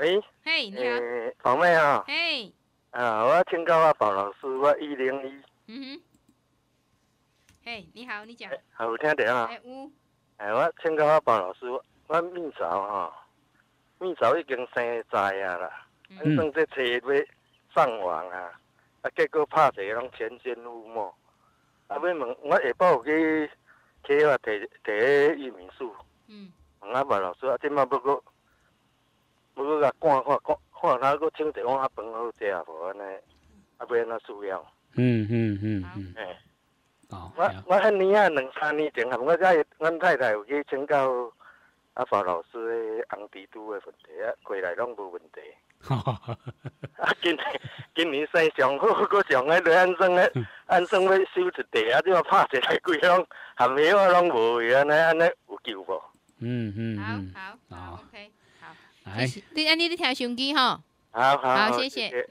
喂，嘿，你好，宝妹啊，嘿，啊，我请教阿宝老师，我一零一，嗯哼，嘿，你好，你讲，好听着啊，哎有，哎，我请教阿宝老师，我面朝哈，面朝已经生灾啊啦，反正这车要上网啊，啊结果怕者拢全军覆没，啊我问，我下晡去去话提提玉米树，嗯，问阿宝老师，啊今麦不过。不过，若赶看，看看哪个青菜，我阿笨好食无？安尼，阿袂那输了。嗯嗯嗯嗯。哎，我我迄年啊，两三年前，我我我太太有去请教阿法老师的红蜘蛛的问题，啊，回来拢无问题。啊，今今年生上好，我上个雷安生个，安生个收一地啊，只要拍一来归拢，含苗啊拢无去安尼安尼，有救无？嗯嗯嗯。好，好，好，OK。哎，你尼你听相机哈，好，好，谢谢，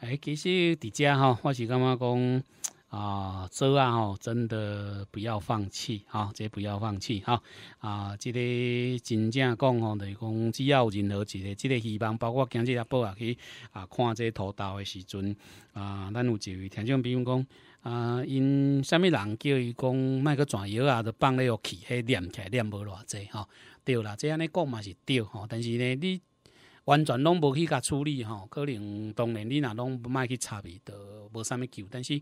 哎，其实伫遮吼，我是感觉讲啊，做啊吼，真的不要放弃啊，即不要放弃哈啊，即个真正讲吼，是讲只要任何一个即个希望，包括今日阿报啊去啊看这土豆的时阵啊，咱有位听众比如讲啊，因啥物人叫伊讲卖个转药啊，就放咧了去，念起来念无偌济吼。对啦，这样尼讲嘛是对吼，但是呢，你完全拢无去甲处理吼，可能当然你若拢爱去插伊，都无啥物救，但是。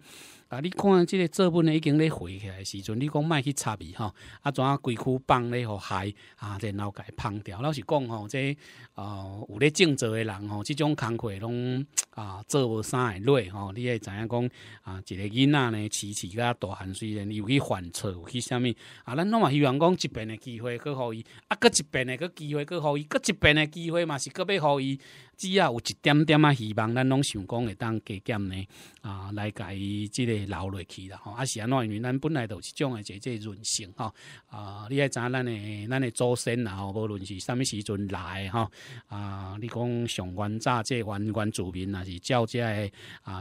啊！你看，即个作文呢已经咧回起来时阵，你讲卖去插伊吼，啊，怎啊规区放咧互害啊，这脑壳崩掉。老实讲吼，这呃有咧种做的人吼，即种工课拢啊做无啥会累吼，你会知影讲啊，一个囡仔呢，迟迟个大汉虽然又去犯错，又去啥物，啊，咱拢嘛希望讲一遍的机会去互伊，啊，搁一遍诶个机会去互伊，搁一遍诶机会嘛是搁要互伊，只要有一点点啊希望，咱拢想讲会当加减呢啊，来伊即个。流落去啦吼，啊是安怎？因为咱本来就是种诶，一个韧性吼啊！你爱知咱诶，咱诶祖先啦吼，无论是啥物时阵来吼啊，你讲上元早即元元住民啊是照即啊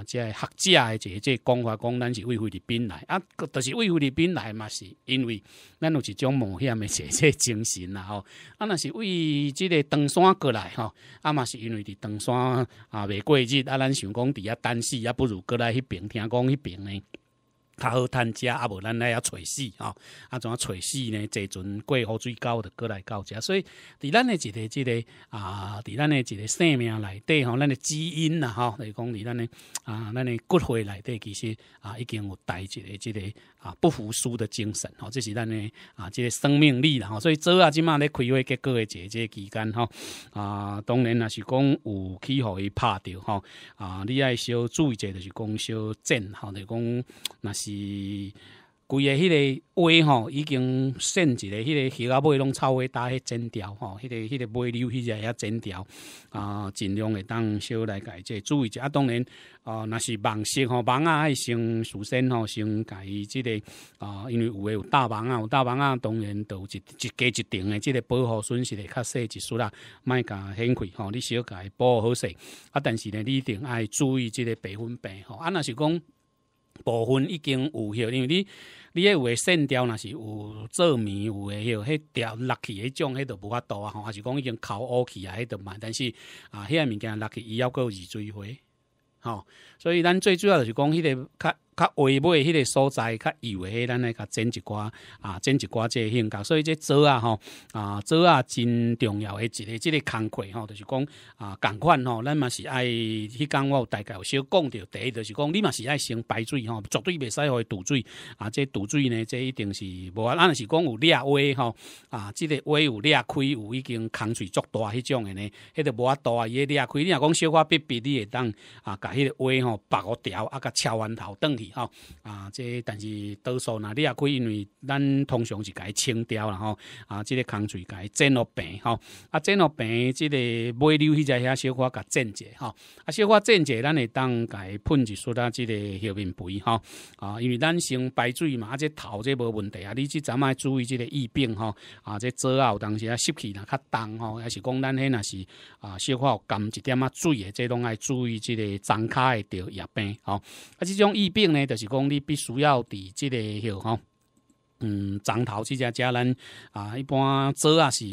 即学者诶，即即讲法，讲，咱是为菲律宾来啊，都是为菲律宾来嘛，是因为咱有一种冒险诶，一个精神啦吼啊，那是为即个登山过来吼啊，嘛是因为伫登山啊未过日啊，咱想讲伫遐等死，啊，不如过来迄边听讲迄边。me. 较好趁食，啊无咱来遐找死吼，啊，怎啊找死呢？坐阵过雨水沟的，过来到遮，所以伫咱的一个、一个啊，伫咱的一个生命里底吼，咱的基因呐吼，就讲伫咱的啊，咱的骨灰里底，其实啊已经有带一个、一个啊不服输的精神吼，这是咱的啊，这个生命力啦吼，所以做啊，今嘛咧开会结果的这这期间吼，啊，当然若是讲有去互伊拍着吼，啊，你爱小注意者就是讲小震吼，就讲若是。是规个迄个蛙吼，已经剩一个迄个鱼啊，尾拢臭会打迄剪条吼，迄个迄个尾流迄个也剪条，啊，尽量会当小来改，即注意者。当然哦，若是网食吼，网啊爱先熟先吼，先改即个啊，因为有诶有大网啊，有大网啊，当然都一一家一顶诶，即个保护损失会较细一丝啦，莫甲显开吼，你家改保护好势啊，但是呢，你一定爱注意即个皮肤病吼，啊，若是讲。部分已经有，因为你，你迄有诶线条若是有做面，有诶迄迄条落去迄种迄著无法度啊，吼，还是讲已经烤乌去啊，迄著嘛。但是啊，迄个物件落去也要有易水回，吼。所以咱最主要就是讲迄个较。较尾尾迄个所在，较油诶，咱来甲整一寡啊，整一寡即个性格，所以即做啊吼啊做啊真重要诶，一个即个工课吼，就是讲啊，共款吼，咱嘛是爱，迄工我有大概有小讲着，第一就是讲，你嘛是爱先排水吼，绝对袂使互伊堵水啊，即堵水呢，即一定是无啊，咱是讲有裂位吼啊，即个位有裂开，有已经空水足大迄种诶呢，迄个无啊大伊裂开，你若讲小可逼逼，你会当啊，甲迄个位吼拔个条，啊甲敲完头倒去。吼啊！这但是多数呢，你也可以因为咱通常是改清掉啦吼啊！这个空水改蒸落平吼啊！蒸落平，这个尾流起在遐小花甲蒸者吼啊！小花蒸者，咱会当改喷一束啊，这个下面肥吼啊！因为咱先排水嘛，啊这头这无问题啊！你即阵啊注意这个疫病吼啊！这啊有当时啊湿气呐较重吼，还是讲咱迄那是啊小花干一点啊水诶，这拢爱注意这个张开的叶病吼啊！这种疫病呢？就是讲，你必须要伫即个吼，嗯，长头即只家咱啊，一般做啊是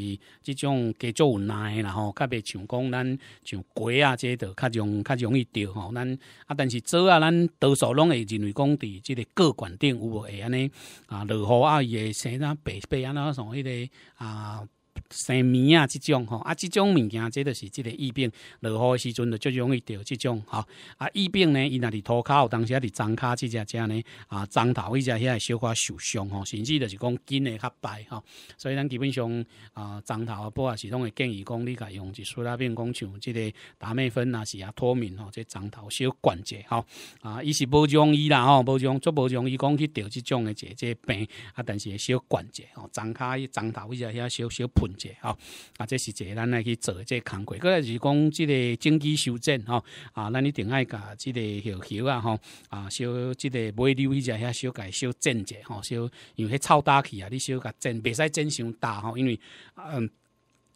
即种加做有耐然后，较未像讲咱像鸡啊，即个较容较容易着吼，咱啊，但是做啊，咱多数拢会认为讲伫即个个管顶有无会安尼啊，落雨啊，伊会生啊白白啊，那从迄个啊。生绵啊，这种吼啊，这种物件，这就是这个疫病落雨时阵就最容易得这种吼啊。疫病呢，伊那里骹有当啊，伫脏骹这只只呢啊，脏头一只遐小可受伤吼，甚至就是讲筋会较白吼。所以咱基本上啊，脏头啊，不管是统会建议，讲你该用一舒拉病工像这个达美芬啊，是啊，脱敏吼，这脏头小关者吼啊，伊是无容易啦吼，无容易，无容易讲去得这种的这只病啊，但是小关者吼，骹迄脏头一只遐小小喷。吼啊，这是者，咱来去做这工来个是讲，即个整机修正吼。啊，咱一定爱甲即个条条啊，吼啊，小即个买溜一下，遐小改小整者，吼，小因为臭大器啊，你小甲整，袂使整伤大，吼，因为，嗯。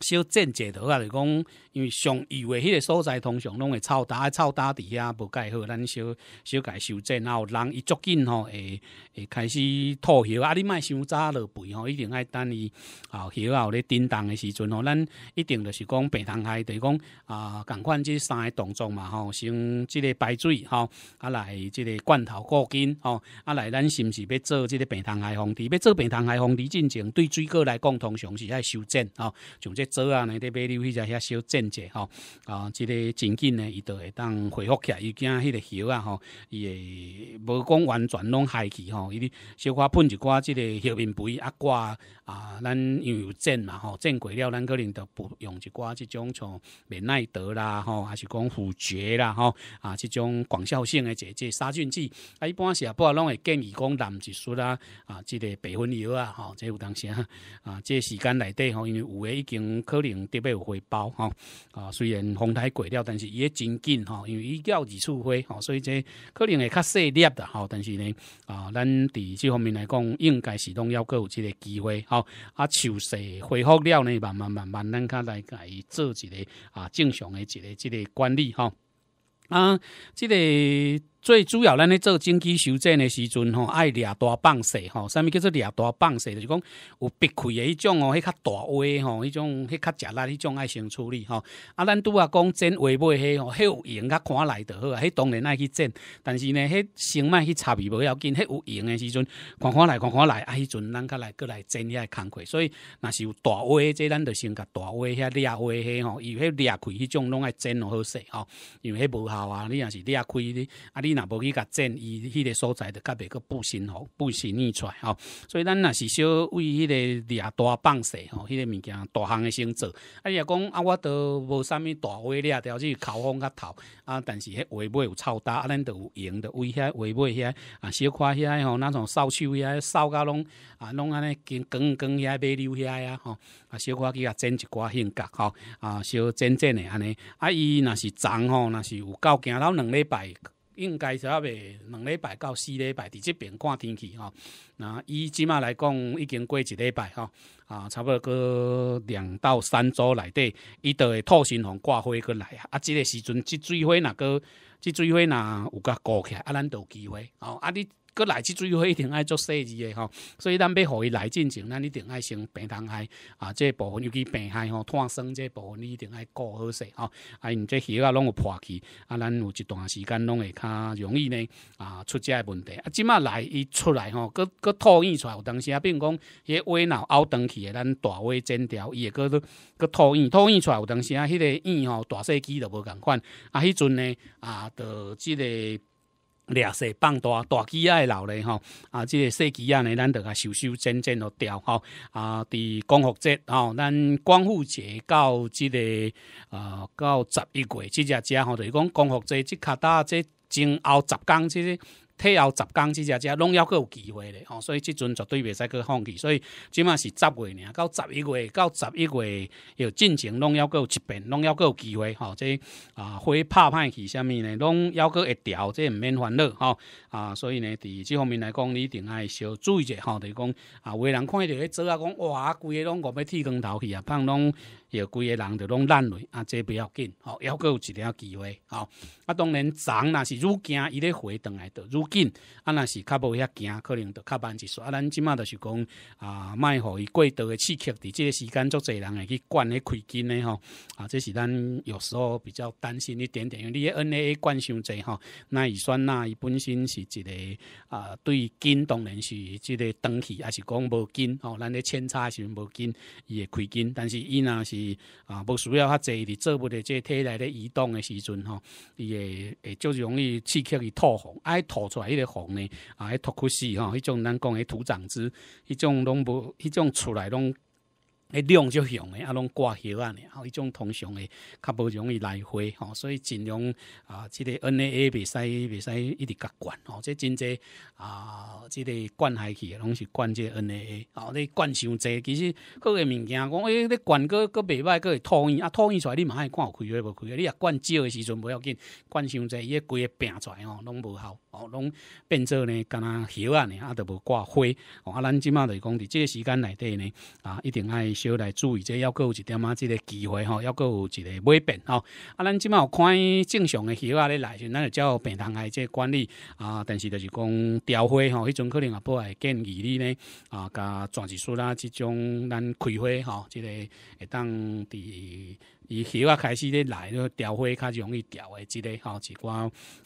小修剪者头啊，就讲因为上游的迄个所在，通常拢会臭打臭打伫遐无盖好。咱小小改修正，然后人伊足紧吼，会会开始吐血啊！你卖伤早落肥吼，一定爱等伊啊血后咧叮当的时阵吼，咱一定就是讲病虫海，就讲啊，共款即三个动作嘛吼，先即个排水吼，啊来即个罐头过紧吼，啊来咱是毋是要做即个病虫海防治？要做病虫海防治进程，对水果来讲，通常是爱修正吼，从即。做啊，你得马溜起只遐小针者吼，啊，即个真紧呢，伊都会当恢复起，来，伊惊迄个叶啊，吼，伊会无讲完全拢害去吼，伊滴小可喷一寡即个叶面肥啊挂啊，咱为有针嘛吼，针过了，咱可能就不用一寡即种从美耐德啦，吼，还是讲虎爵啦，吼，啊，即种广效性的这这杀菌剂啊，一般是啊，不拢会建议讲南极素啦，啊，即个白粉药啊，吼，这有当时啊，这时间内底吼，因为有诶已经。可能得要回报吼。啊，虽然风台过了，但是也真紧吼，因为伊要二次花吼，所以这可能会较细粒的吼。但是呢啊，咱伫这方面来讲，应该是拢要各有这个机会吼。啊，手势恢复了呢，慢慢慢慢，咱较来伊做一个啊正常的一个、一个管理吼。啊，这个。最主要咱咧做整枝修剪的时阵吼，爱掠大放细吼。啥物叫做掠大放势？就是讲有碧开的迄种哦，迄较大歪吼，迄种迄较食力迄种爱先处理吼。啊，咱拄啊讲剪未尾迄吼，迄有闲较看来就好啊。迄当然爱去剪，但是呢，迄先莫去插皮无要紧，迄有闲的时阵，看看来，看看来啊，迄阵咱较来过来剪遐下工课。所以，若是有大歪这，咱就先甲大歪遐掠歪迄吼，伊迄掠开迄种拢爱剪好势吼。因为迄无效啊，你若是掠开你啊你。伊若无去甲剪，伊迄个所在的甲袂个不新吼，不新意出来吼。所以咱若是小为迄个掠大放势吼，迄个物件大项诶先做。啊，伊讲啊，我都无啥物大威了，条件口风较透啊。但是迄鞋尾有臭焦啊，咱着有用着为遐鞋尾遐啊，小块遐吼，咱种扫帚遐扫到拢啊，拢安尼光光光遐马溜遐呀吼。啊，小块去甲剪一寡性格吼，啊，小剪剪的安尼。啊，伊若是长吼，若是有够行到两礼拜。应该稍未两礼拜到四礼拜伫即边看天气吼，那伊即码来讲已经过一礼拜吼，啊，差不多两到三周内底，伊都会吐新风刮回过来啊。啊，即个时阵即水火若个，即水火若有甲高起，来，啊，咱都有机会吼。啊，你。佮来去最好一定爱做细致诶吼，所以咱要互伊来进前，咱一定爱先平摊害啊，即部分尤其病害吼，碳酸即部分你一定爱顾好势吼，啊，因这鱼啊拢有破去，啊，咱有一段时间拢会较容易呢啊，出这问题啊，即马来伊出来吼，佮佮吐咽出来，有当时啊，比如讲个胃囊凹凸去的，咱大胃增条，伊会佮佮吐咽吐咽出来，有当时啊，迄个咽吼大细机都无共款，啊，迄阵呢啊，到即个。掠岁放大，大机仔老咧吼，啊，即个小机仔咧，咱得甲修修整整都调吼，啊，伫光复节吼，咱光复节到即个呃，到十一月即只只吼，就是讲光复节即卡搭即前后十天即。个。退后十工即只只拢要阁有机会咧，吼！所以即阵绝对袂使阁放弃。所以即马是十月尔，到十一月，到十一月要进程拢要阁有一遍，拢要阁有机会，吼！即啊花拍歹去啥物呢？拢要阁会调，即毋免烦恼，吼！啊，所以呢，伫即方面来讲，你定爱小注意者，吼！就讲啊，有诶人看到去做啊，讲哇，规个拢五要剃光头去啊，胖拢。有几个人就拢烂落，啊，这不要紧，吼，还阁有一条机会，吼，啊，当然人若是愈惊，伊咧回转来的愈紧，啊，若是较无遐惊，可能就较慢一丝。啊，咱即马就是讲啊，卖互伊过度的刺激，伫这个时间足济人会去惯咧开金咧吼，啊，这是咱有时候比较担心一点点，因为你 NAA 惯伤济吼，那乙酸钠本身是一个啊，对金当然是这个涨期，还是讲无金，吼，咱咧扦插时无金会开金，但是伊若是。啊，无需要较济伫做物的，即体内的移动的时阵吼，伊会会较容易刺激伊吐红，啊，吐出来迄个红呢，啊，吐死吼，迄种咱讲的土长子，迄种拢无，迄种出来拢。诶，量就行诶，啊，拢挂叶啊，呢，后一种通常诶，较不容易来回吼，所以尽量啊，即个 NAA 未使、未使一直甲灌吼，即真侪啊，即个灌下去拢是灌即 NAA，吼、后你灌伤济，其实好个物件，讲诶，你灌过过未歹，过会吐烟啊，吐烟出来你嘛爱看开开无开，你若灌少诶时阵不要紧，灌伤济伊个果出来吼拢无效，哦，拢变做呢干若叶啊呢，啊都无挂花。吼。啊，咱即满就是讲伫即个时间内底呢啊，一定爱。少来注意，即要搁有一点啊，即个机会吼，要搁有一个买本吼。啊，咱即卖有看正常的血压咧来，咱就叫平常来即管理啊。但是就是讲调花吼，迄种可能也不，会建议你呢啊，加全子素啦，即种咱开花吼，即个会当伫。伊许啊开始咧来，诺调会较容易调诶，即个吼是寡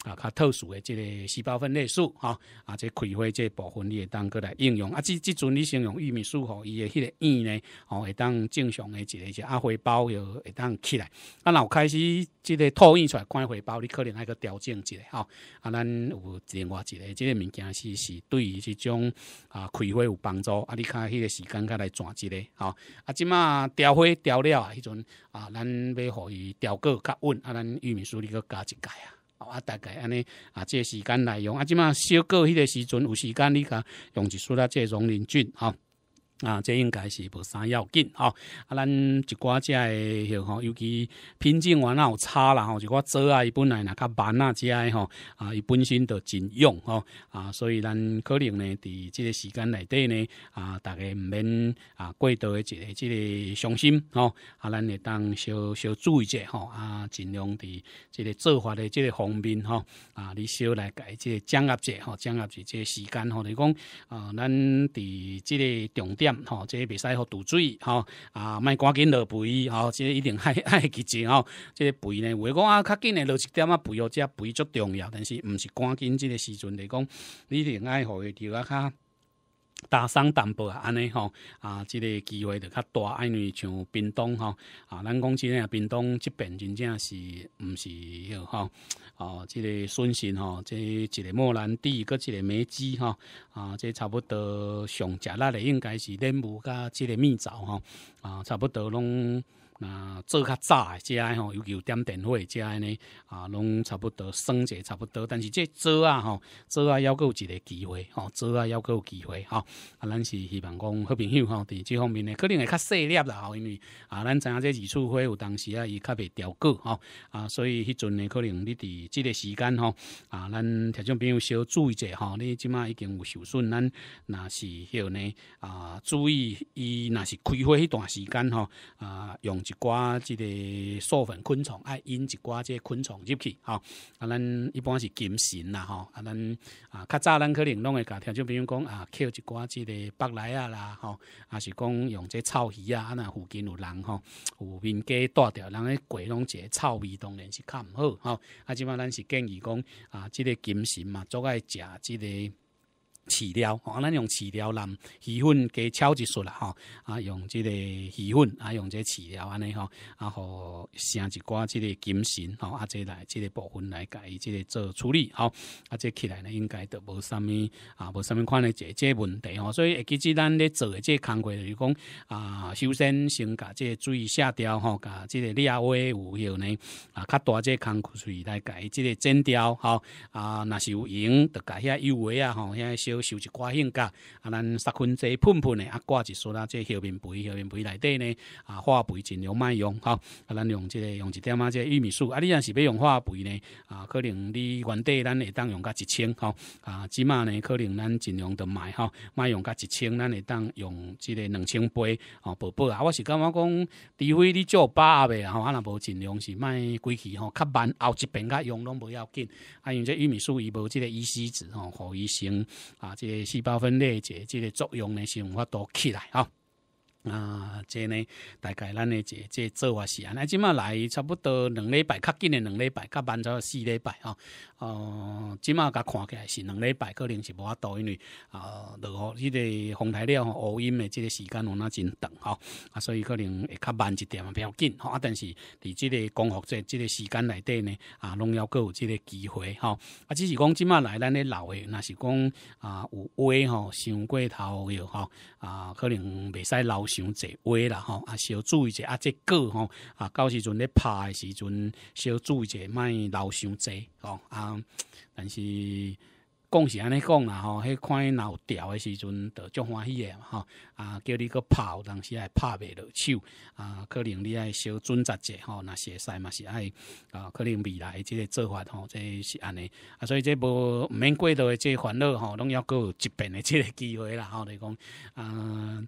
啊较特殊诶，即个细胞分裂素吼，啊即葵花即部分你会当过来应用啊。即即阵你先用玉米素吼，伊诶迄个叶呢吼会当正常诶一个，啊花苞又会当起来。啊，有开始即个吐印出来，看花苞你可能爱个调整一下吼。啊，咱有另外一个即个物件是是对于即种啊葵花有帮助。啊，你看迄个时间甲来转即个吼。啊，即马调花调了迄阵啊，咱。要互伊调个较稳，啊，咱玉米薯你个加一届啊，啊，大概安尼啊，即个时间来用，啊，即嘛小个迄个时阵有时间，你甲用一束仔，即个龙林菌哈。啊，这应该是无啥要紧哦。啊，咱一寡只诶，吼，尤其品种完有差啦，吼，一寡做啊，伊本来若较慢遮只吼，啊，伊本身就真用哦，啊，所以咱可能呢，伫即个时间内底呢，啊，大家毋免啊，过多诶即个即个伤心哦，啊，咱会当小小注意者吼，啊，尽量伫即个做法诶即个方面吼。啊，你小来解即个掌握者吼，掌握者即个时间吼，你讲啊，咱伫即个重点。吼，即个袂使互毒水吼，啊，莫赶紧落肥吼，即一定爱爱节制吼。即肥呢，有讲啊，较紧诶落一点啊肥哦，即肥足重要，但是毋是赶紧即个时阵来讲，你一定爱互伊钓啊较。大商淡薄啊，安尼吼啊，即个机会就较大，因为像冰冻吼啊，咱讲起来冰冻即边真正是毋是要吼，哦，即个顺心吼，即一个莫兰蒂，搁一个梅基吼啊，即差不多上食力诶，应该是嫩木甲即个蜜枣吼啊，差不多拢。那做较早诶，遮吼，尤其有点电费遮呢，啊，拢差不多，算者差不多。但是这做啊，吼，做啊，要阁有一个机会，吼，做啊，要阁有机会，吼。啊，咱是希望讲好朋友吼，伫即方面呢，可能会较细粒啦，吼，因为啊，咱知影这二次火有当时啊，伊较未调过，吼，啊，所以迄阵呢，可能你伫即个时间，吼，啊，咱听众朋友稍注意者，吼，你即马已经有受损，咱那是迄呢，啊，注意伊若是开花迄段时间，吼，啊，用。一寡即个授粉昆虫，爱引一寡即个昆虫入去吼，啊，咱一般是金蝉啦吼，啊，咱啊较早咱可能拢会甲听众朋友讲啊，捡一寡即个北来啊啦吼，啊是讲用即臭鱼啊，啊那附近有人吼，有面家带掉，人咧改拢即臭味，当然是较唔好。吼，啊，即摆咱是建议讲啊，即个金蝉嘛，足爱食即个。饲料吼，咱用饲料、蓝鱼粉加炒一撮啦吼，啊，用这个鱼粉，啊，用这饲料安尼吼，啊，和生一挂这个金线吼，啊，再来这个部分来改，这个做处理吼、啊，这起来呢，应该都无啥物啊，无啥物款即这这问题吼，所以会记即咱咧做这工过就讲啊，首先先甲这注意下掉，吼，甲这个料位有呢，啊，较大这康过出来改，这个剪掉，吼、啊，那是有用，得改遐幼鞋啊吼，遐小。收一寡兴噶，啊，咱十分这喷喷的，啊，挂一束啊，即后面肥、后面肥内底呢，啊，化肥尽量卖用哈，啊，咱用即个用一点这即玉米素，啊，你若是要用化肥呢，啊，可能你原底咱会当用噶一千哈，啊，即码呢，可能咱尽量的买哈，卖用噶一千，咱会当用即个两千杯哦，宝宝啊，我是感觉讲，除非你做八阿吼，啊，那无尽量是卖归起，吼，较慢，后一边较用拢不要紧，啊，用这玉米素伊无即个乙烯子，吼，好易生。啊，这个细胞分裂这这个作用呢，是无法度起来啊。啊，即呢，大概咱的即即做法是安尼，即马来差不多两礼拜较紧的两礼拜较慢则四礼拜吼。哦，即马甲看起来是两礼拜，可能是无法度，因为啊，落雨，迄个风台料吼，乌阴的即个时间可能真长吼，啊，所以可能会较慢一点啊，比较紧吼。啊，但是伫即个攻学这即个时间内底呢，啊，拢要各有即个机会吼。啊，只是讲即马来咱咧老的，那是讲啊有歪吼，想过头了吼，啊，可能袂使老。伤者话啦吼，啊，小注意者啊，这个吼啊，到时阵咧拍诶时阵，小注意者，卖老伤济吼啊。但是，讲是安尼讲啦吼，迄看伊有调诶时阵，就欢喜诶嘛啊，叫你去拍，有阵时也拍袂落手啊，可能你爱小准扎者吼，是会使嘛是爱啊，可能未来即个做法吼，这是安尼啊，所以这无毋免过多即个烦恼吼，拢要有一遍诶，即个机会啦吼，来讲啊。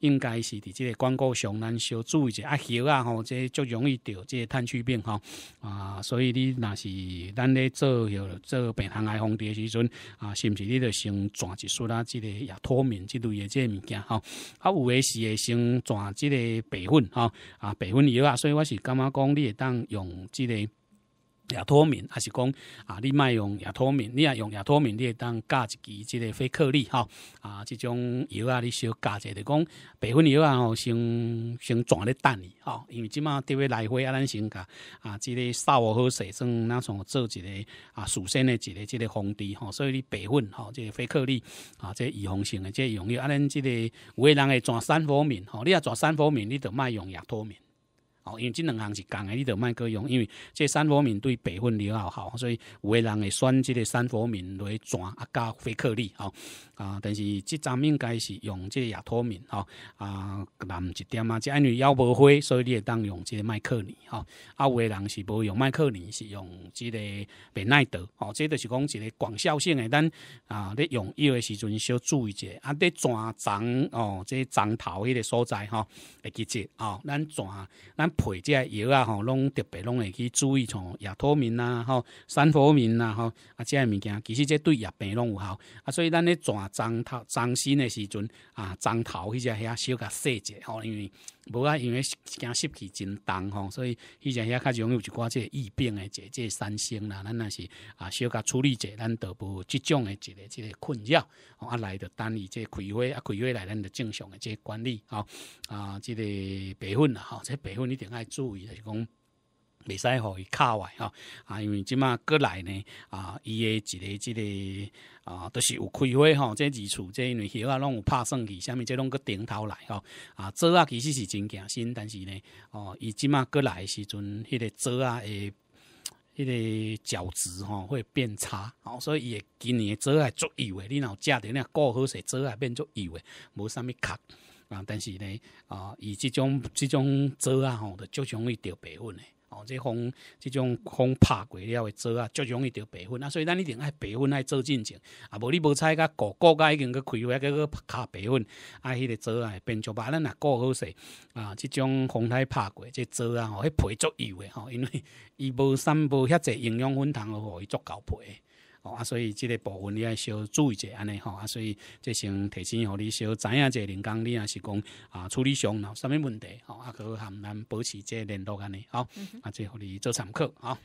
应该是伫即个广告上咱小注意者啊，鱼啊吼，即足容易得个炭疽病吼啊，所以你若是咱咧做吼做病房癌防治的时阵啊，是毋是你着先转一束啊，即个也透明之类的个物件吼，啊有诶是会先转即个白粉吼啊白粉药啊，所以我是感觉讲你会当用即个。亚脱敏还是讲啊？你卖用亚脱敏，你也用亚脱敏，你会当加一支即个飞克力吼啊？即种药啊，你小加者，着讲白粉药啊，吼，先先转咧等你吼，因为即马伫要来回啊，咱先甲啊，即个扫好势算咱先做一个啊，属先的一个即个防治吼，所以你白粉吼，即个飞克力啊，即预防性的即用药啊，咱即个有诶人会转三方面吼，你啊转三方面，你就卖用亚脱敏。因为这两行是共的，你得卖克用。因为这三火敏对白粉粒好好，所以有的人会选这个三火敏来转啊加菲克粒啊。啊，但是这站应该是用这亚托敏啊啊难一点啊，这因为腰无灰，所以你会当用这个麦克尼啊。啊，有的人是无用麦克尼，是用这个贝奈德哦。这就是讲一个广效性的，咱啊，你用药的时阵小注意者啊。你转长哦，这长头迄个所在哈，会记住哦，咱转咱。配这药啊吼，拢特别拢会去注意从亚脱敏啊，吼、三脱敏啊，吼啊这物件，其实这对药病拢有效啊。所以咱咧转脏头、脏身的时阵啊，脏头迄只遐小甲细节吼，因为。无啊，因为惊湿气真重吼，所以以前遐较容易有一寡即个疫病诶，即个三星啦，咱若是啊小甲处理者，咱都无即种诶一个即个困扰，吼，啊来着等伊即开花，啊开花来咱着正常诶即管理吼啊，即个培训啦吼，即培分一定爱注意着是讲。袂使互伊卡坏吼，啊，因为即马过来呢，啊，伊诶一个即个啊，都是有开花吼，即二次，即因为叶啊拢有拍算去，下面即拢个顶头来吼，啊，枣啊其实是真惊新，但是呢，哦，伊即马过来时阵，迄个枣啊，诶，迄个角质吼会变差，哦，所以伊会今年诶枣还足幼诶，你若食着呢，过好势，枣还变足幼诶，无啥物壳啊，但是呢，啊，伊即种即种枣啊吼，就容易着白粉诶。哦，这风这种风拍过了的枝啊，足容易着白粉啊，所以咱一定爱白粉爱做进经，啊，无你无采甲果果甲已经去开，还个去擦白粉，啊，迄个枝啊，变足把咱也顾好势，啊，这种风台拍过，这枝啊，吼，迄皮足幼的吼，因为伊无散布遐济营养粉糖，互伊足够皮。哦啊，所以即个部分你爱小注意者安尼吼啊，所以即先提醒，互你小知影者，人工你也是讲啊处理上有啥物问题吼啊，可含咱保持即联络安尼吼。啊，即互你做参考啊。